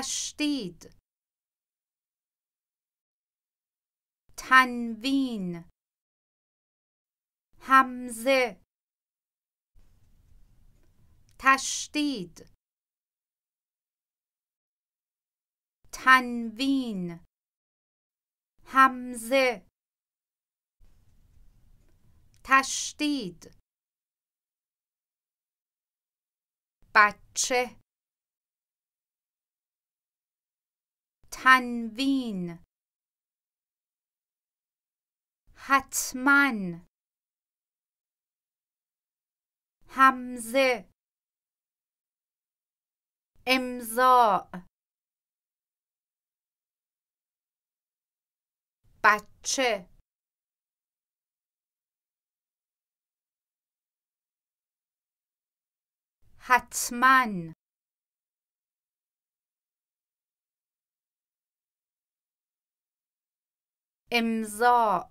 تشدید تنوین همزه تشدید تنوین همزه تشدید بچه تنوین حتما همزه امضاء بچه حتماً امضاء